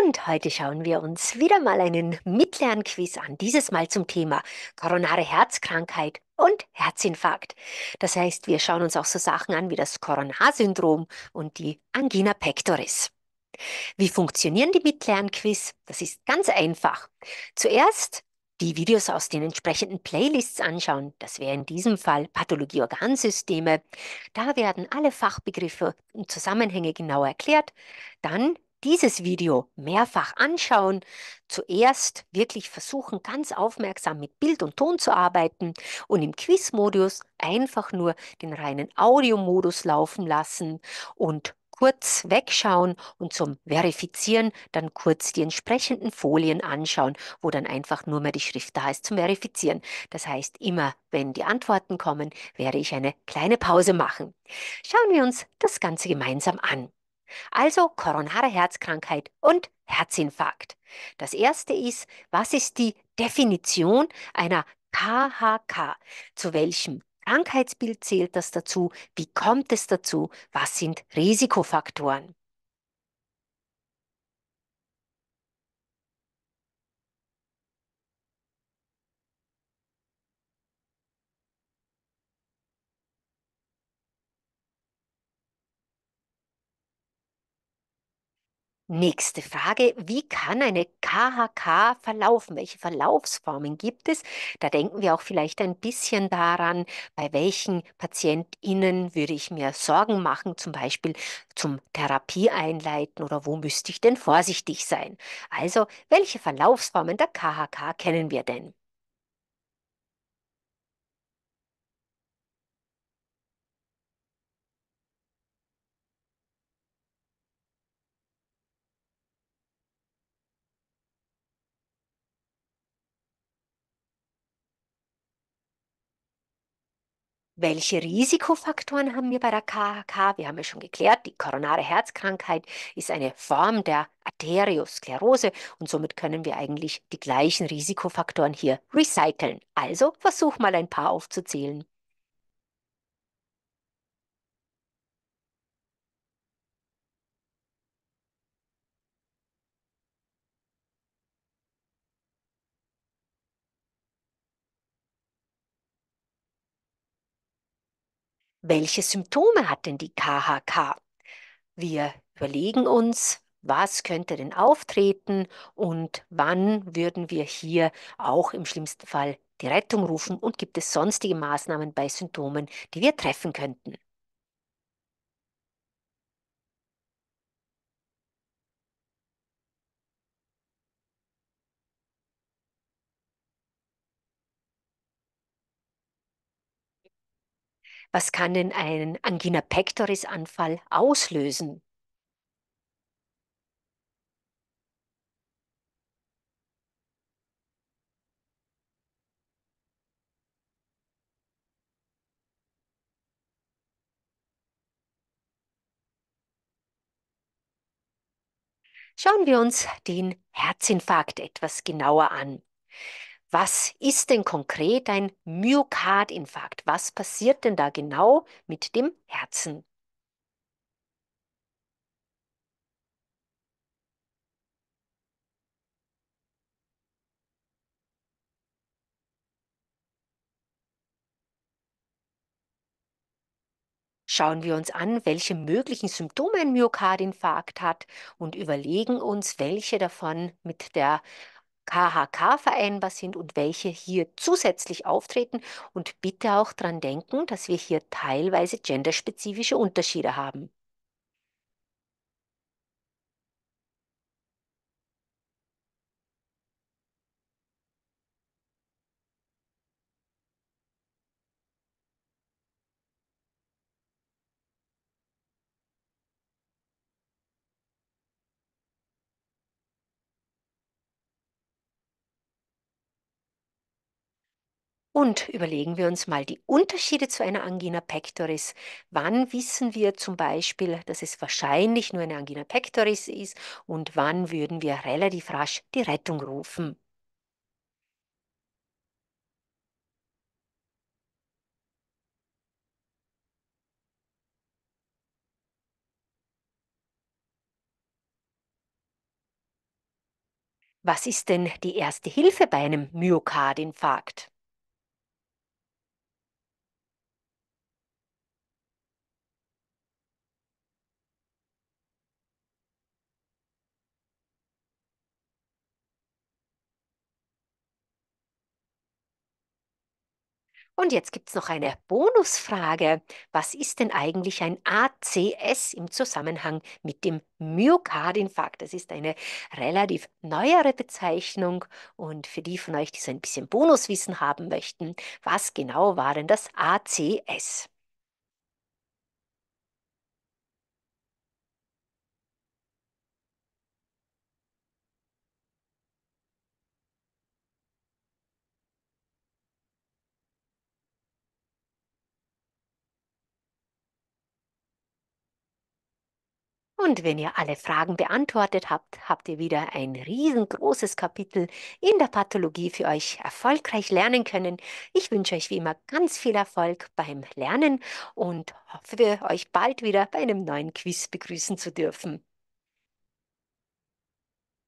Und heute schauen wir uns wieder mal einen Mitlernquiz an, dieses Mal zum Thema koronare Herzkrankheit und Herzinfarkt. Das heißt, wir schauen uns auch so Sachen an wie das Coronarsyndrom und die Angina pectoris. Wie funktionieren die Mitlernquiz? Das ist ganz einfach. Zuerst die Videos aus den entsprechenden Playlists anschauen. Das wäre in diesem Fall Pathologie Organsysteme. Da werden alle Fachbegriffe und Zusammenhänge genau erklärt. Dann dieses Video mehrfach anschauen, zuerst wirklich versuchen, ganz aufmerksam mit Bild und Ton zu arbeiten und im Quiz-Modus einfach nur den reinen Audiomodus laufen lassen und kurz wegschauen und zum Verifizieren dann kurz die entsprechenden Folien anschauen, wo dann einfach nur mehr die Schrift da ist zum Verifizieren. Das heißt, immer wenn die Antworten kommen, werde ich eine kleine Pause machen. Schauen wir uns das Ganze gemeinsam an also koronare Herzkrankheit und Herzinfarkt. Das erste ist, was ist die Definition einer KHK? Zu welchem Krankheitsbild zählt das dazu? Wie kommt es dazu? Was sind Risikofaktoren? Nächste Frage, wie kann eine KHK verlaufen? Welche Verlaufsformen gibt es? Da denken wir auch vielleicht ein bisschen daran, bei welchen PatientInnen würde ich mir Sorgen machen, zum Beispiel zum Therapieeinleiten oder wo müsste ich denn vorsichtig sein? Also, welche Verlaufsformen der KHK kennen wir denn? Welche Risikofaktoren haben wir bei der KHK? Wir haben ja schon geklärt, die koronare Herzkrankheit ist eine Form der Arteriosklerose und somit können wir eigentlich die gleichen Risikofaktoren hier recyceln. Also versuch mal ein paar aufzuzählen. welche Symptome hat denn die KHK? Wir überlegen uns, was könnte denn auftreten und wann würden wir hier auch im schlimmsten Fall die Rettung rufen und gibt es sonstige Maßnahmen bei Symptomen, die wir treffen könnten. Was kann denn ein Angina pectoris Anfall auslösen? Schauen wir uns den Herzinfarkt etwas genauer an. Was ist denn konkret ein Myokardinfarkt? Was passiert denn da genau mit dem Herzen? Schauen wir uns an, welche möglichen Symptome ein Myokardinfarkt hat und überlegen uns, welche davon mit der KHK-vereinbar sind und welche hier zusätzlich auftreten. Und bitte auch daran denken, dass wir hier teilweise genderspezifische Unterschiede haben. Und überlegen wir uns mal die Unterschiede zu einer Angina pectoris. Wann wissen wir zum Beispiel, dass es wahrscheinlich nur eine Angina pectoris ist und wann würden wir relativ rasch die Rettung rufen? Was ist denn die erste Hilfe bei einem Myokardinfarkt? Und jetzt gibt es noch eine Bonusfrage. Was ist denn eigentlich ein ACS im Zusammenhang mit dem Myokardinfarkt? Das ist eine relativ neuere Bezeichnung. Und für die von euch, die so ein bisschen Bonuswissen haben möchten, was genau war denn das ACS? Und wenn ihr alle Fragen beantwortet habt, habt ihr wieder ein riesengroßes Kapitel in der Pathologie für euch erfolgreich lernen können. Ich wünsche euch wie immer ganz viel Erfolg beim Lernen und hoffe, euch bald wieder bei einem neuen Quiz begrüßen zu dürfen.